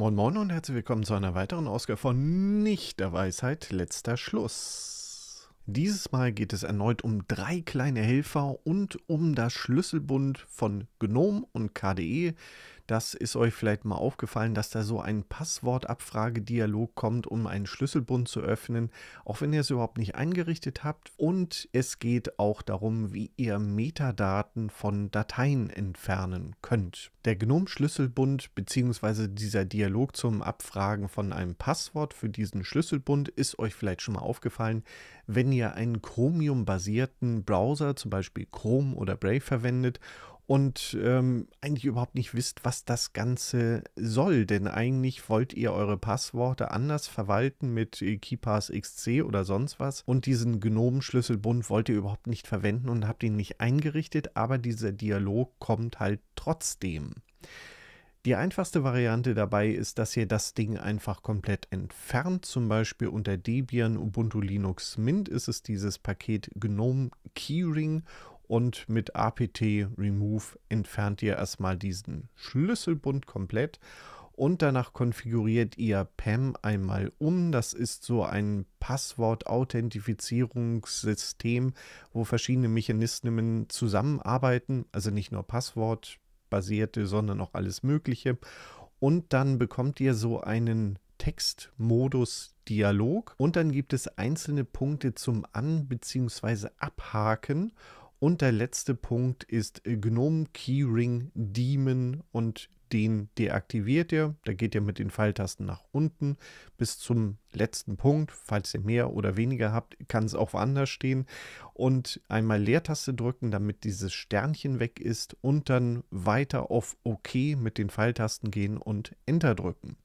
Moin Moin und herzlich willkommen zu einer weiteren Ausgabe von Nicht der Weisheit letzter Schluss. Dieses Mal geht es erneut um drei kleine Helfer und um das Schlüsselbund von GNOME und KDE, das ist euch vielleicht mal aufgefallen, dass da so ein Passwortabfragedialog kommt, um einen Schlüsselbund zu öffnen, auch wenn ihr es überhaupt nicht eingerichtet habt. Und es geht auch darum, wie ihr Metadaten von Dateien entfernen könnt. Der GNOME-Schlüsselbund bzw. dieser Dialog zum Abfragen von einem Passwort für diesen Schlüsselbund ist euch vielleicht schon mal aufgefallen, wenn ihr einen Chromium-basierten Browser, zum Beispiel Chrome oder Brave verwendet und ähm, eigentlich überhaupt nicht wisst, was das Ganze soll. Denn eigentlich wollt ihr eure Passworte anders verwalten mit äh, KeyPass XC oder sonst was. Und diesen Gnomen-Schlüsselbund wollt ihr überhaupt nicht verwenden und habt ihn nicht eingerichtet. Aber dieser Dialog kommt halt trotzdem. Die einfachste Variante dabei ist, dass ihr das Ding einfach komplett entfernt. Zum Beispiel unter Debian Ubuntu Linux Mint ist es dieses Paket GNOME Keyring und mit apt remove entfernt ihr erstmal diesen Schlüsselbund komplett und danach konfiguriert ihr PAM e einmal um. Das ist so ein Passwort-Authentifizierungssystem, wo verschiedene Mechanismen zusammenarbeiten, also nicht nur Passwort-basierte, sondern auch alles Mögliche. Und dann bekommt ihr so einen Textmodus Dialog und dann gibt es einzelne Punkte zum An- bzw. Abhaken und der letzte Punkt ist äh, GNOME Keyring Demon und den deaktiviert ihr. Da geht ihr mit den Pfeiltasten nach unten bis zum letzten Punkt. Falls ihr mehr oder weniger habt, kann es auch woanders stehen. Und einmal Leertaste drücken, damit dieses Sternchen weg ist. Und dann weiter auf OK mit den Pfeiltasten gehen und Enter drücken.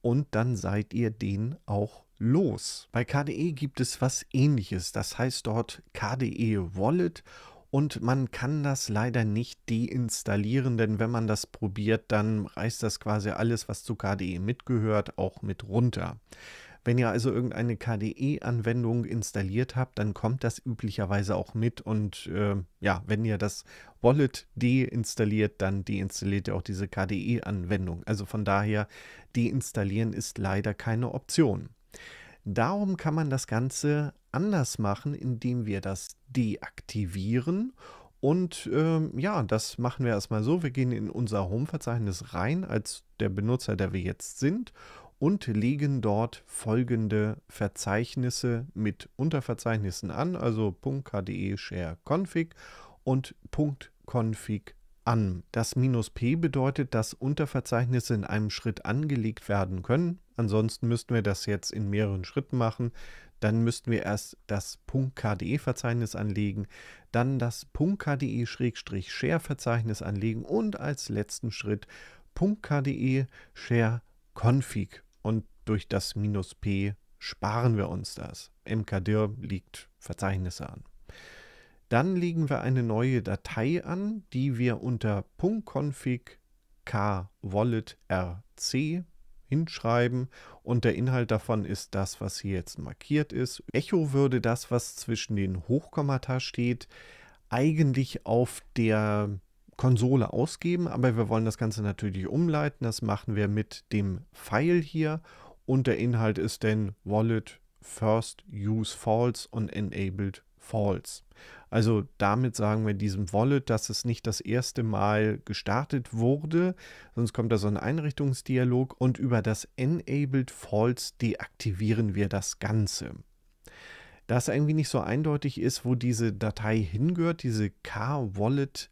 Und dann seid ihr den auch los. Bei KDE gibt es was ähnliches, das heißt dort KDE Wallet und man kann das leider nicht deinstallieren, denn wenn man das probiert, dann reißt das quasi alles, was zu KDE mitgehört, auch mit runter. Wenn ihr also irgendeine KDE-Anwendung installiert habt, dann kommt das üblicherweise auch mit und äh, ja, wenn ihr das Wallet deinstalliert, dann deinstalliert ihr auch diese KDE-Anwendung. Also von daher, deinstallieren ist leider keine Option. Darum kann man das Ganze anders machen, indem wir das deaktivieren. Und ähm, ja, das machen wir erstmal so. Wir gehen in unser Home-Verzeichnis rein als der Benutzer, der wir jetzt sind und legen dort folgende Verzeichnisse mit Unterverzeichnissen an, also .kde share config und .config an. Das minus p bedeutet, dass Unterverzeichnisse in einem Schritt angelegt werden können. Ansonsten müssten wir das jetzt in mehreren Schritten machen. Dann müssten wir erst das .kde-Verzeichnis anlegen, dann das .kde-share-Verzeichnis anlegen und als letzten Schritt .kde-share-config und durch das minus p sparen wir uns das. mkdir liegt Verzeichnisse an. Dann legen wir eine neue Datei an, die wir unter .config k wallet rc hinschreiben und der Inhalt davon ist das, was hier jetzt markiert ist. Echo würde das, was zwischen den Hochkommata steht, eigentlich auf der Konsole ausgeben, aber wir wollen das Ganze natürlich umleiten. Das machen wir mit dem Pfeil hier und der Inhalt ist denn Wallet First Use False und Enabled false. Also damit sagen wir diesem Wallet, dass es nicht das erste Mal gestartet wurde, sonst kommt da so ein Einrichtungsdialog und über das Enabled False deaktivieren wir das Ganze. Da es irgendwie nicht so eindeutig ist, wo diese Datei hingehört, diese k-wallet-rc,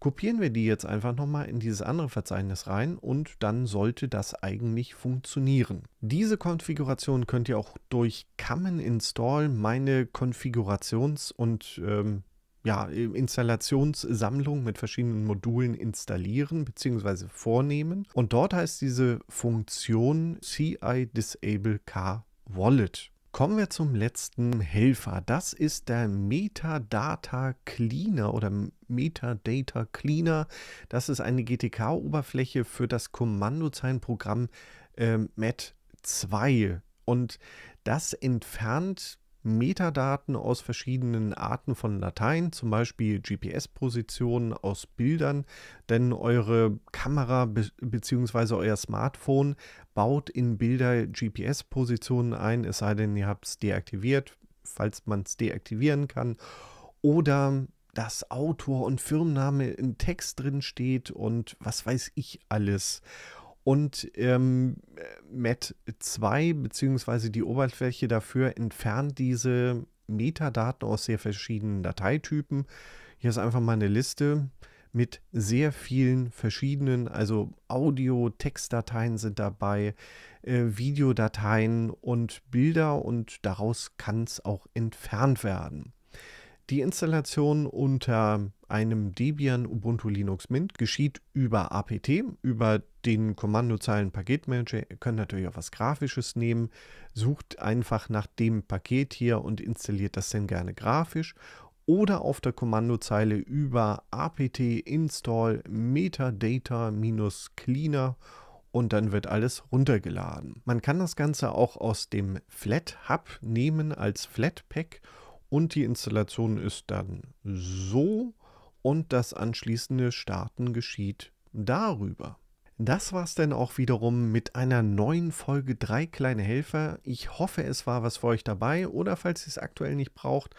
Kopieren wir die jetzt einfach nochmal in dieses andere Verzeichnis rein und dann sollte das eigentlich funktionieren. Diese Konfiguration könnt ihr auch durch Common Install meine Konfigurations- und ähm, ja, Installationssammlung mit verschiedenen Modulen installieren bzw. vornehmen. Und dort heißt diese Funktion CI Disable Car Wallet. Kommen wir zum letzten Helfer. Das ist der Metadata Cleaner oder Metadata Cleaner. Das ist eine GTK-Oberfläche für das Kommandozeilenprogramm äh, MAT2. Und das entfernt Metadaten aus verschiedenen Arten von Dateien, zum Beispiel GPS-Positionen aus Bildern, denn eure Kamera bzw. euer Smartphone baut in Bilder GPS-Positionen ein, es sei denn, ihr habt es deaktiviert, falls man es deaktivieren kann, oder dass Autor und Firmenname in Text drin steht und was weiß ich alles und ähm, Met 2 bzw. die Oberfläche dafür entfernt diese Metadaten aus sehr verschiedenen Dateitypen. Hier ist einfach mal eine Liste mit sehr vielen verschiedenen, also Audio, Textdateien sind dabei, äh, Videodateien und Bilder und daraus kann es auch entfernt werden. Die Installation unter einem Debian Ubuntu Linux Mint geschieht über APT, über den Kommandozeilen Paketmanager. Ihr könnt natürlich auch was Grafisches nehmen. Sucht einfach nach dem Paket hier und installiert das dann gerne grafisch. Oder auf der Kommandozeile über apt install metadata-cleaner und dann wird alles runtergeladen. Man kann das Ganze auch aus dem Flat Hub nehmen als Flatpak und die Installation ist dann so und das anschließende Starten geschieht darüber. Das war's denn auch wiederum mit einer neuen Folge Drei kleine Helfer. Ich hoffe, es war was für euch dabei oder falls ihr es aktuell nicht braucht,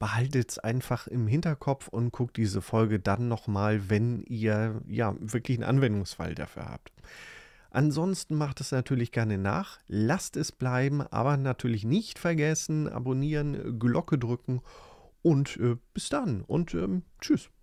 behaltet es einfach im Hinterkopf und guckt diese Folge dann nochmal, wenn ihr ja wirklich einen Anwendungsfall dafür habt. Ansonsten macht es natürlich gerne nach, lasst es bleiben, aber natürlich nicht vergessen, abonnieren, Glocke drücken und äh, bis dann und äh, tschüss.